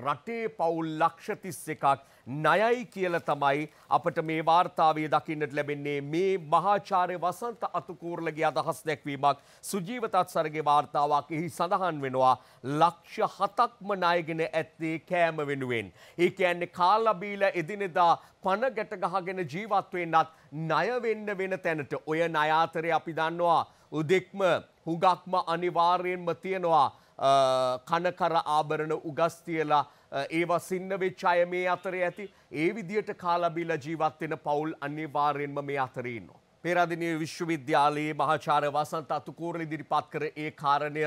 රටේ පවුල් ලක්ෂ තිස් එකක් ණයයි කියල තමයි අපට මේ වාර්තාවේ දකින්නට ලැබෙන්නේ මේ මහාචාර්ය වසන්ත අතුකූරලගේ අදහස් දැක්වීමක් සුජීවතත් සරගේ වාර්තාවක් එහි සඳහන් වෙනවා ලක්ෂ හතක්ම ණයගෙන ඇත්තේ කෑම වෙනුවෙන්. ඒ කියන්නේ කාලබීල එදිනෙදා පණ ගැට ගහගෙන ජීවත් වෙන්නත් ණය වෙන්න වෙන තැනට ඔය ණය අතරේ අපි දන්නවා උදෙක්ම හුඟක්ම අනිවාර්යයෙන්ම තියෙනවා කනකර ආභරණ උගස්තියලා ඒවා සින්න වෙච්ච අය මේ අතරේ ඇති ඒ විදියට කාලබිල ජීවත් වෙන පවුල් අනිවාර්යෙන්ම මේ අතරේ ඉන්නවා. පෙරදිනය විශ්වවිද්‍යාලයේ මහාචාර වසන්ත අතුකූරල ඉදිරිපත් කර ඒ කාරණය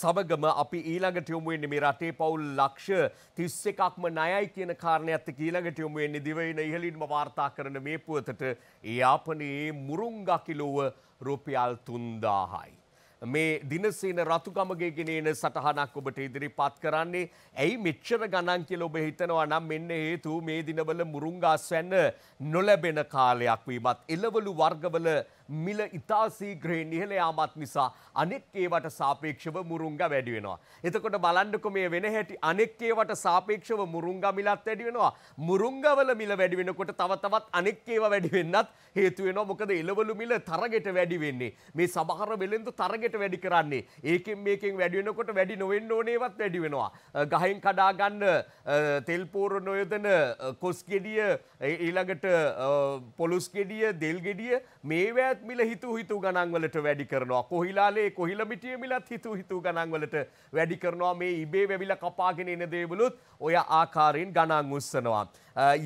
සමගම අපි ඊළඟට යොමුවෙන්නේ මේ රටේ පවුල් ලක්ෂ තිස් එකක්ම ණයයි කියන කාරණයත් එක්ක ඊළඟට යොමු වෙන්නේ දිවයින ඉහළින්ම වාර්තා කරන මේ පුවතට යාපනයේ මුරුංගා කිලෝව රුපියල් 3000යි මේ දිනසේන රතුකමගේ ගෙනන සටහනක් ඔබට ඉදිරිපත් කරන්නේ ඇයි මෙච්චර ගණන් කියල ඔබ හිතනවා නම් මෙන්න හේතු මේ දිනවල මුරුංගාස්වැන්න නොලැබෙන කාලයක් වීමත් එලවලු වර්ගවල මිල ඉතාසීග්‍රේ නිහල යාමත් නිසා අනෙක් ඒවට සාපේක්ෂව මුරුංග වැඩි වෙනවා. එතකොට බලන්නකො මේ වෙන හැටි අනෙක් ඒවට සාපේක්ෂව මුරුංග මිලත් වැඩි වෙනවා. මුරුංගවල මිල වැඩි වෙනකොට තව තවත් අනෙක් ඒවා වැඩි වෙන්නත් හේතු වෙනවා. මොකද එළවලු මිල තරගෙට වැඩි වෙන්නේ. මේ සමහර වෙලෙන්ද තරගෙට දිගට වැඩි කරන්නේ. ඒකෙන් මේකෙන් වැඩි වෙනකොට වැඩි නොවෙන්න ඕනේවත් වැඩි වෙනවා. ගහෙන් කඩා ගන්න තෙල් පෝර නොයදන කොස් ගෙඩිය ඊළඟට පොලුස් ගෙඩිය දෙල් ගෙඩිය මේවැත් මිල හිතු හිතු ගණන් වලට වැඩි කරනවා. කොහිලාලේ කොහිල මිටිය මිලත් හිතු හිතු ගණන් වලට වැඩි කරනවා. මේ ඉබේ වැවිලා කපාගෙන එන දේවලුත් ඔය ආකාරයෙන් ගණන් උස්සනවා.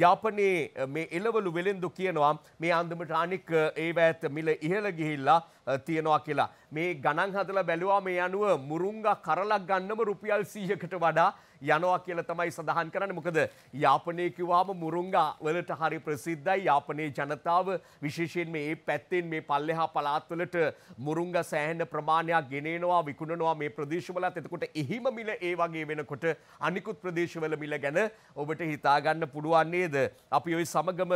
යාපනයේ මේ එලවලු වෙළෙන්දු කියනවා මේ අන්දමට අනික් ඒ ඇත් මිල ඉහළ ගිහිල්ලා තියෙනවා කියලා. මේ ගණන් හදලා බැලුවා මේ අනුව මුරුංගා කරලක් ගන්නම රුපියල් 100කට වඩා යනවා කියලා තමයි සඳහන් කරන්නේ. මොකද යාපනයේ කිව්වහම මුරුංගා වලට හරි ප්‍රසිද්ධයි. යාපනයේ ජනතාව විශේෂයෙන් මේ පැත්තෙන් මේ පල්ලෙහා පළාත්වලට මුරුංගා සෑහෙන ප්‍රමාණයක් ගෙනෙනවා, විකුණනවා මේ ප්‍රදේශවලත්. එතකොට එහිම මිල ඒ වගේ වෙනකොට අනිකුත් ප්‍රදේශවල මිල ගැන ඔබට හිතා ගන්න පුළුවන්. පුළුවන් නේද? අපි ওই සමගම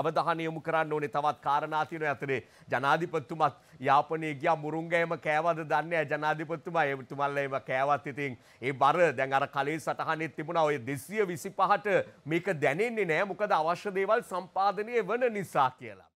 අවධානය යොමු කරන්න ඕනේ තවත් කාරණා තියෙනවා. අතරේ ජනාධිපතිතුමත් යාපනයේ ගියා මුරුංගෑම කෑවද දන්නේ නැහැ ජනාධිපතිතුමා. ඒ තුමල්ලා ඒව කෑවත් ඉතින් ඒ බර දැන් අර කලින් සටහනේ තිබුණා ওই 225ට මේක දැනෙන්නේ නැහැ. මොකද අවශ්‍ය දේවල් සම්පාදනය වෙන නිසා කියලා.